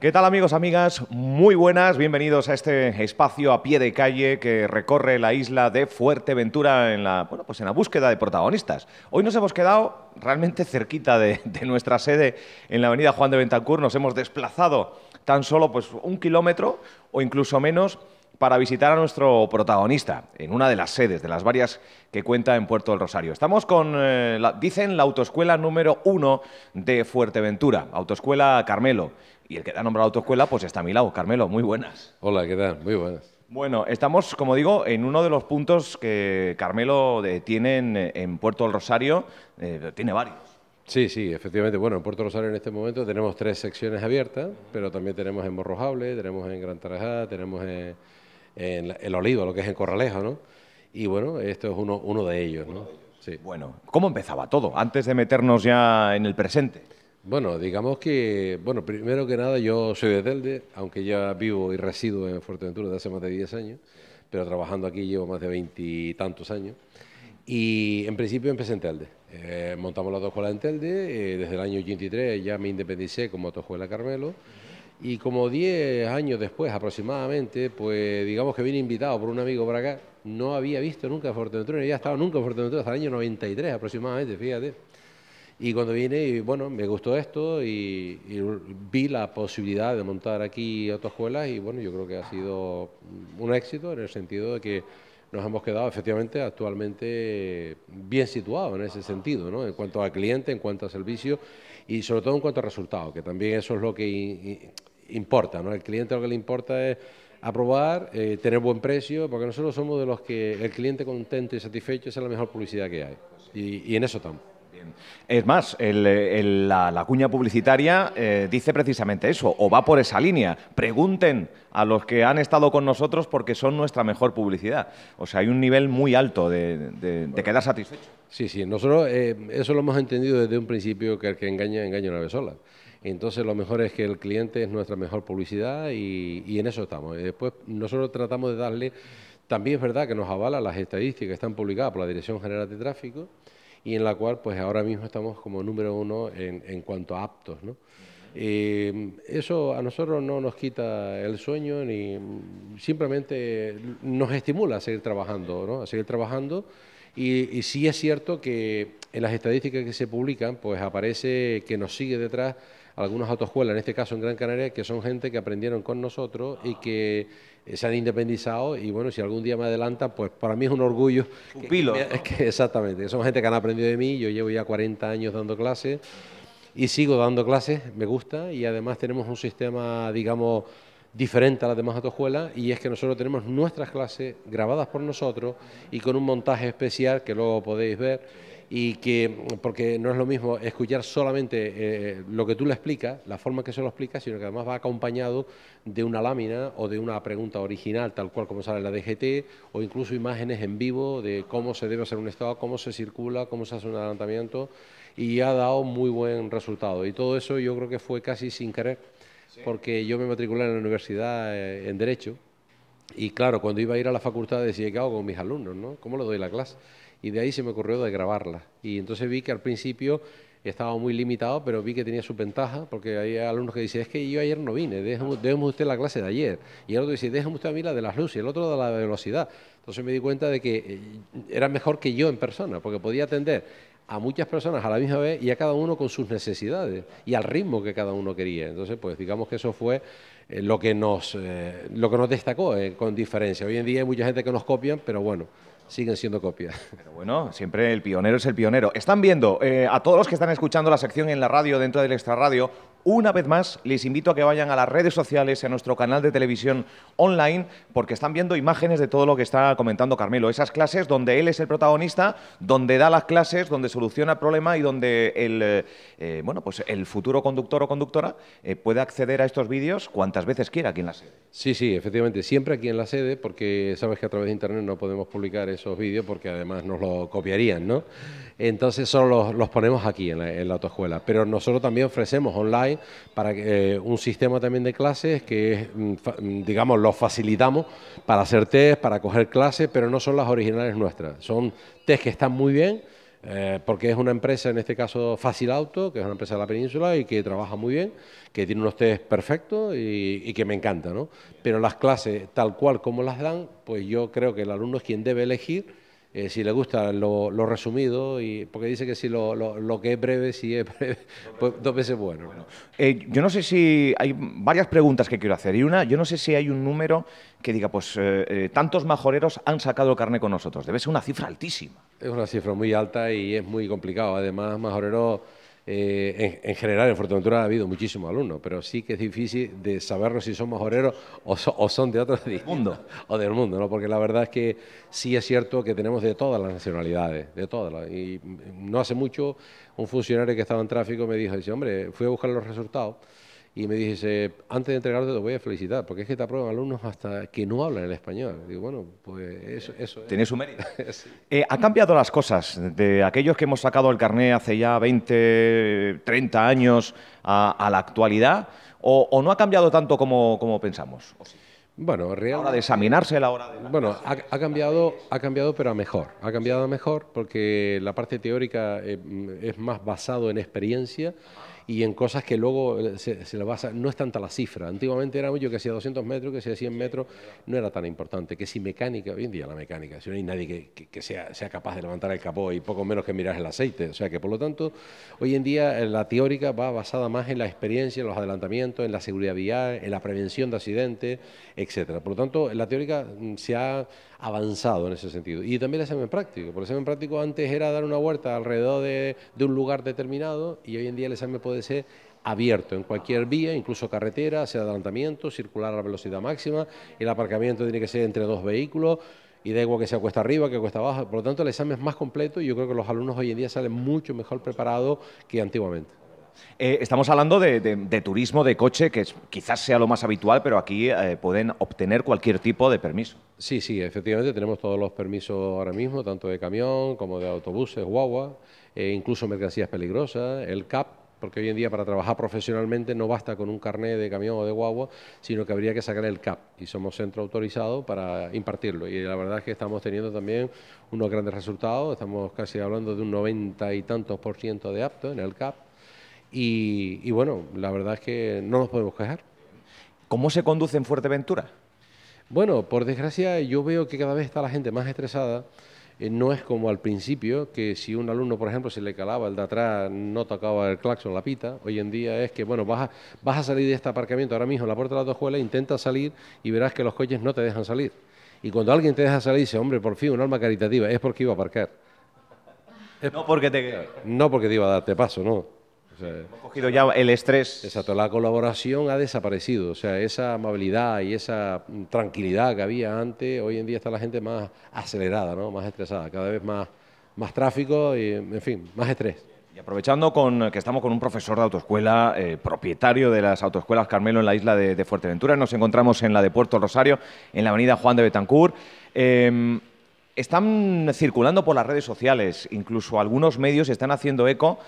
¿Qué tal amigos, amigas? Muy buenas, bienvenidos a este espacio a pie de calle que recorre la isla de Fuerteventura en la, bueno, pues en la búsqueda de protagonistas. Hoy nos hemos quedado realmente cerquita de, nuestra sede en la avenida Juan de Ventancur, nos hemos desplazado tan solo pues, un kilómetro o incluso menos para visitar a nuestro protagonista en una de las sedes, de las varias que cuenta en Puerto del Rosario. Estamos con, eh, dicen, la autoescuela número uno de Fuerteventura, Autoescuela Carmelo. Y el que da nombre a la autoescuela, pues está a mi lado. Carmelo, muy buenas. Hola, ¿qué tal? Muy buenas. Bueno, estamos, como digo, en uno de los puntos que Carmelo eh, tiene en, Puerto del Rosario. Eh, tiene varios. Sí, sí, efectivamente. Bueno, en Puerto Rosario en este momento tenemos tres secciones abiertas, pero también tenemos en Morrojable, tenemos en Gran Tarajá, tenemos en en el olivo, lo que es en Corralejo, ¿no? Y bueno, esto es uno, de ellos, ¿no? Sí. Bueno, ¿cómo empezaba todo? Antes de meternos ya en el presente. Bueno, digamos que, bueno, primero que nada yo soy de Telde, aunque ya vivo y resido en Fuerteventura desde hace más de 10 años, pero trabajando aquí llevo más de veintitantos años. Y en principio empecé en Telde. Eh, montamos la autoescuela en Telde, eh, desde el año 83 ya me independicé como autojuela Carmelo. Y como 10 años después aproximadamente, pues digamos que vine invitado por un amigo para acá, no había visto nunca Fuerteventura, no había estado nunca en Fuerteventura hasta el año 93 aproximadamente, fíjate. Y cuando vine, bueno, me gustó esto y, vi la posibilidad de montar aquí autoescuelas y bueno, yo creo que ha sido un éxito en el sentido de que nos hemos quedado efectivamente actualmente bien situados en ese sentido, ¿no? En cuanto a cliente, en cuanto a servicio y sobre todo en cuanto a resultados, que también eso es lo que importa, ¿no? El cliente lo que le importa es aprobar, eh, tener buen precio, porque nosotros somos de los que el cliente contento y satisfecho es la mejor publicidad que hay. Y, y en eso estamos. Es más, la, cuña publicitaria eh, dice precisamente eso, o va por esa línea. Pregunten a los que han estado con nosotros porque son nuestra mejor publicidad. O sea, hay un nivel muy alto de, de, quedar satisfecho. Sí, sí, nosotros eh, eso lo hemos entendido desde un principio, que el que engaña, engaña una vez sola. Entonces lo mejor es que el cliente es nuestra mejor publicidad y, en eso estamos. Y eh, después nosotros tratamos de darle, también es verdad que nos avala las estadísticas que están publicadas por la Dirección General de Tráfico y en la cual pues ahora mismo estamos como número uno en, en cuanto a aptos. Eh, eso a nosotros no nos quita el sueño ni simplemente nos estimula a seguir trabajando, a seguir trabajando. Y, y, sí es cierto que en las estadísticas que se publican, pues aparece que nos sigue detrás algunas autoescuelas, en este caso en Gran Canaria, que son gente que aprendieron con nosotros y que eh, se han independizado y bueno, si algún día me adelanta, pues para mí es un orgullo. Pupilo. Que, exactamente, son gente que han aprendido de mí, yo llevo ya 40 años dando clases y sigo dando clases, me gusta y además tenemos un sistema, digamos, diferente a las demás autoescuelas y es que nosotros tenemos nuestras clases grabadas por nosotros y con un montaje especial que luego podéis ver y que, porque no es lo mismo escuchar solamente eh, lo que tú le explicas, la forma en que se lo explicas, sino que además va acompañado de una lámina o de una pregunta original, tal cual como sale en la DGT, o incluso imágenes en vivo de cómo se debe hacer un estado, cómo se circula, cómo se hace un adelantamiento, y ha dado muy buen resultado. Y todo eso yo creo que fue casi sin querer, porque yo me matriculé en la universidad eh, en Derecho, y claro, cuando iba a ir a la facultad decía, ¿qué hago con mis alumnos? No? ¿Cómo le doy la clase? y de ahí se me ocurrió de grabarla. Y entonces vi que al principio estaba muy limitado, pero vi que tenía su ventaja, porque hay alumnos que dicen, es que yo ayer no vine, déjame, usted la clase de ayer. Y el otro dice, déjame usted a mí la de las luces, el otro de la velocidad. Entonces me di cuenta de que eh, era mejor que yo en persona, porque podía atender a muchas personas a la misma vez y a cada uno con sus necesidades y al ritmo que cada uno quería. Entonces, pues digamos que eso fue eh, lo, que nos, eh, lo que nos destacó con diferencia. Hoy en día hay mucha gente que nos copian, pero bueno, siguen siendo copia. Pero bueno, siempre el pionero es el pionero. Están viendo eh, a todos los que están escuchando la sección en la radio, dentro del Extra Radio... Una vez más, les invito a que vayan a las redes sociales, a nuestro canal de televisión online, porque están viendo imágenes de todo lo que está comentando Carmelo. Esas clases donde él es el protagonista, donde da las clases, donde soluciona el problema y donde el, eh, eh, bueno, pues el futuro conductor o conductora eh, puede acceder a estos vídeos cuantas veces quiera aquí en la sede. Sí, sí, efectivamente, siempre aquí en la sede, porque sabes que a través de Internet no podemos publicar esos vídeos porque además nos lo copiarían, ¿no? Entonces solo los, ponemos aquí en la, en la autoescuela. Pero nosotros también ofrecemos online para eh, un sistema también de clases que, mm, mm, digamos, los facilitamos para hacer test, para coger clases, pero no son las originales nuestras. Son test que están muy bien, eh, porque es una empresa, en este caso Fácil Auto, que es una empresa de la península y que trabaja muy bien, que tiene unos test perfectos y, que me encanta, ¿no? Pero las clases, tal cual como las dan, pues yo creo que el alumno es quien debe elegir eh, si le gusta lo, resumido, y, porque dice que si lo, que es breve, si es breve, pues dos veces bueno. Eh, yo no sé si hay varias preguntas que quiero hacer, y una, yo no sé si hay un número que diga, pues eh, tantos majoreros han sacado carne con nosotros, debe ser una cifra altísima. Es una cifra muy alta y es muy complicado, además majoreros... Eh, en, general, en Fuerteventura ha habido muchísimos alumnos, pero sí que es difícil de sabernos si son mejoreros o, o son de otro mundo o del mundo, ¿no? Porque la verdad es que sí es cierto que tenemos de todas las nacionalidades, de todas. y no hace mucho un funcionario que estaba en tráfico me dijo, dice, hombre, fui a buscar los resultados y me dices, antes de entregarte te voy a felicitar, porque es que te aprueban alumnos hasta que no hablan el español. digo, bueno, pues eso... eso Tiene su mérito. Eh, ¿Ha cambiado las cosas de aquellos que hemos sacado el carné hace ya 20, 30 años a, la actualidad? O, no ha cambiado tanto como, pensamos? Bueno, A la hora de examinarse, a la hora de... bueno, ha, cambiado, ha cambiado, pero a mejor. Ha cambiado a mejor porque la parte teórica eh, es más basado en experiencia y en cosas que luego eh, se, se le basa, no es tanta la cifra. Antiguamente era mucho que hacía 200 metros, que hacía 100 metros, no era tan importante. Que si mecánica, hoy en día la mecánica, si no hay nadie que, sea, capaz de levantar el capó y poco menos que mirar el aceite. O sea que por lo tanto, hoy en día eh, la teórica va basada más en la experiencia, en los adelantamientos, en la seguridad vial, en la prevención de accidentes, etcétera. Por lo tanto, la teórica mm, se ha avanzado en ese sentido. Y también el examen práctico. Por el examen práctico antes era dar una vuelta alrededor de, de un lugar determinado y hoy en día el examen puede Puede ser abierto en cualquier vía, incluso carretera, hacer adelantamiento, circular a la velocidad máxima, el aparcamiento tiene que ser entre dos vehículos y da igual que sea cuesta arriba, que cuesta abajo, por lo tanto el examen es más completo y yo creo que los alumnos hoy en día salen mucho mejor preparados que antiguamente. Eh, estamos hablando de, turismo de coche, que quizás sea lo más habitual, pero aquí eh, pueden obtener cualquier tipo de permiso. Sí, sí, efectivamente tenemos todos los permisos ahora mismo, tanto de camión como de autobuses, guagua, e incluso mercancías peligrosas, el CAP, porque hoy en día para trabajar profesionalmente no basta con un carné de camión o de guagua, sino que habría que sacar el CAP y somos centro autorizado para impartirlo. Y la verdad es que estamos teniendo también unos grandes resultados, estamos casi hablando de un 90 y tantos por ciento de apto en el CAP. y bueno, la verdad es que no nos podemos quejar. ¿Cómo se conduce en Fuerteventura? Bueno, por desgracia yo veo que cada vez está la gente más estresada eh, no es como al principio, que si un alumno, por ejemplo, se le calaba el de atrás, no tocaba el claxon, la pita. Hoy en día es que, bueno, vas a, salir de este aparcamiento ahora mismo en la puerta de la dos intenta salir y verás que los coches no te dejan salir. Y cuando alguien te deja salir, dice, hombre, por fin, un alma caritativa, es porque iba a aparcar. no porque te... No porque te iba a darte paso, no. Hemos cogido ya el estrés. Exacto, la colaboración ha desaparecido. O sea, esa amabilidad y esa tranquilidad que había antes, hoy en día está la gente más acelerada, ¿no? más estresada, cada vez más, más tráfico y, en fin, más estrés. Y aprovechando con, que estamos con un profesor de autoescuela, eh, propietario de las autoescuelas Carmelo en la isla de, Fuerteventura, nos encontramos en la de Puerto Rosario, en la avenida Juan de Betancourt. Em, están circulando por las redes sociales, incluso algunos medios están haciendo eco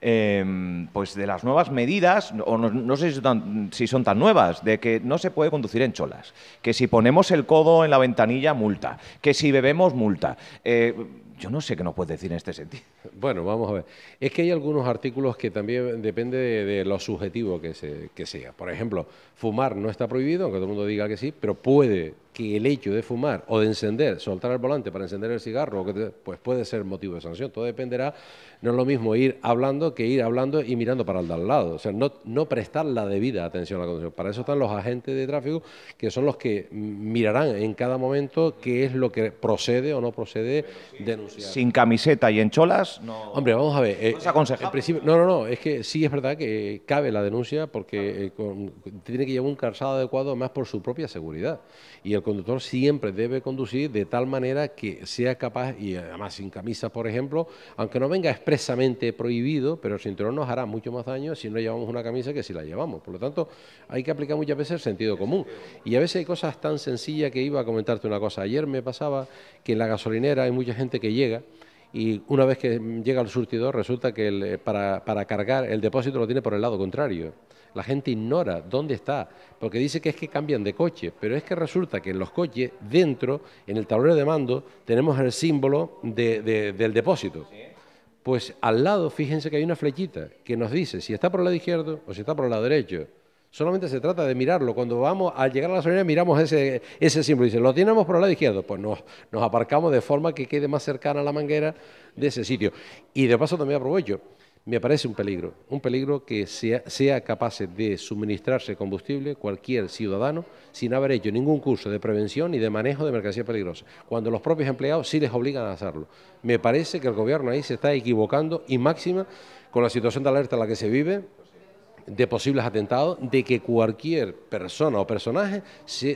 Em, pues de las nuevas medidas, o no, sé si son, tan, nuevas, de que no se puede conducir en cholas, que si ponemos el codo en la ventanilla, multa, que si bebemos, multa. Eh, yo no sé qué nos puedes decir en este sentido. Bueno, vamos a ver. Es que hay algunos artículos que también depende de, lo subjetivo que sea. Por ejemplo, fumar no está prohibido, aunque todo el mundo diga que sí, pero puede que el hecho de fumar o de encender, soltar el volante para encender el cigarro, pues puede ser motivo de sanción. Todo dependerá, no es lo mismo ir hablando que ir hablando y mirando para el de al lado. O sea, no, no prestar la debida atención a la conducción. Para eso están los agentes de tráfico, que son los que mirarán en cada momento qué es lo que procede o no procede denunciar. Sin camiseta y en cholas, no. Hombre, vamos a ver. Eh, no, en no, no, no, es que sí es verdad que cabe la denuncia porque eh, tiene que llevar un calzado adecuado más por su propia seguridad. Y el conductor siempre debe conducir de tal manera que sea capaz, y además sin camisa, por ejemplo, aunque no venga expresamente prohibido, pero el cinturón nos hará mucho más daño si no llevamos una camisa que si la llevamos. Por lo tanto, hay que aplicar muchas veces el sentido común. Y a veces hay cosas tan sencillas que iba a comentarte una cosa. Ayer me pasaba que en la gasolinera hay mucha gente que llega y una vez que llega al surtidor resulta que eh, para, cargar el depósito lo tiene por el lado contrario. La gente ignora dónde está, porque dice que es que cambian de coche, pero es que resulta que en los coches, dentro, en el tablero de mando, tenemos el símbolo del depósito. Pues al lado, fíjense que hay una flechita que nos dice si está por el lado izquierdo o si está por el lado derecho. Solamente se trata de mirarlo. Cuando vamos al llegar a la salida miramos ese, ese símbolo. Dice, ¿lo tenemos por la lado izquierdo? Pues nos, nos aparcamos de forma que quede más cercana a la manguera de ese sitio. Y de paso también aprovecho. Me parece un peligro, un peligro que sea, sea capaz de suministrarse combustible cualquier ciudadano sin haber hecho ningún curso de prevención y de manejo de mercancías peligrosas, cuando los propios empleados sí les obligan a hacerlo. Me parece que el gobierno ahí se está equivocando y máxima con la situación de alerta en la que se vive, de posibles atentados, de que cualquier persona o personaje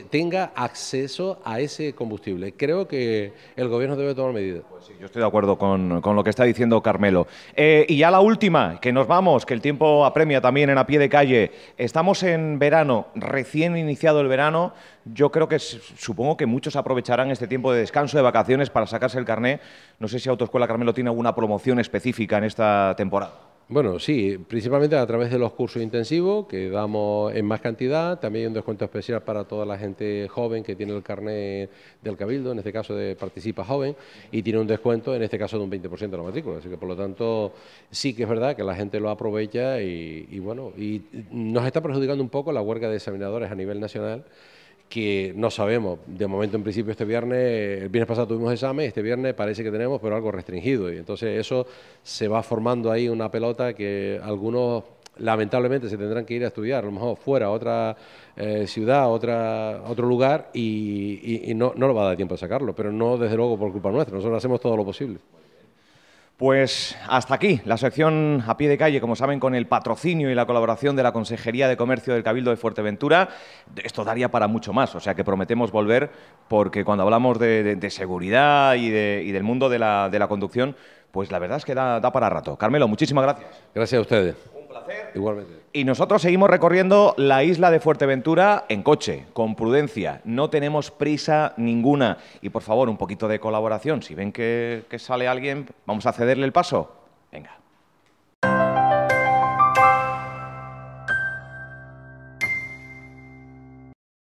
tenga acceso a ese combustible. Creo que el gobierno debe tomar medidas. Pues sí, yo estoy de acuerdo con, lo que está diciendo Carmelo. Eh, y ya la última, que nos vamos, que el tiempo apremia también en a pie de calle. Estamos en verano, recién iniciado el verano. Yo creo que supongo que muchos aprovecharán este tiempo de descanso, de vacaciones, para sacarse el carné. No sé si Autoescuela Carmelo tiene alguna promoción específica en esta temporada. Bueno, sí, principalmente a través de los cursos intensivos que damos en más cantidad, también hay un descuento especial para toda la gente joven que tiene el carnet del Cabildo, en este caso de Participa Joven, y tiene un descuento en este caso de un 20% de la matrícula, así que por lo tanto sí que es verdad que la gente lo aprovecha y, y bueno, y nos está perjudicando un poco la huelga de examinadores a nivel nacional que no sabemos. De momento, en principio, este viernes, el viernes pasado tuvimos examen, este viernes parece que tenemos, pero algo restringido. Y entonces eso se va formando ahí una pelota que algunos lamentablemente se tendrán que ir a estudiar, a lo mejor fuera, a otra eh, ciudad, a otra, otro lugar, y, no, no lo va a dar tiempo a sacarlo, pero no desde luego por culpa nuestra, nosotros hacemos todo lo posible. Pues hasta aquí, la sección a pie de calle, como saben, con el patrocinio y la colaboración de la Consejería de Comercio del Cabildo de Fuerteventura. Esto daría para mucho más, o sea que prometemos volver porque cuando hablamos de, seguridad y, del mundo de la, conducción, pues la verdad es que da, da para rato. Carmelo, muchísimas gracias. Gracias a ustedes. Y nosotros seguimos recorriendo la isla de Fuerteventura en coche, con prudencia. No tenemos prisa ninguna. Y por favor, un poquito de colaboración. Si ven que, que sale alguien, vamos a cederle el paso. Venga.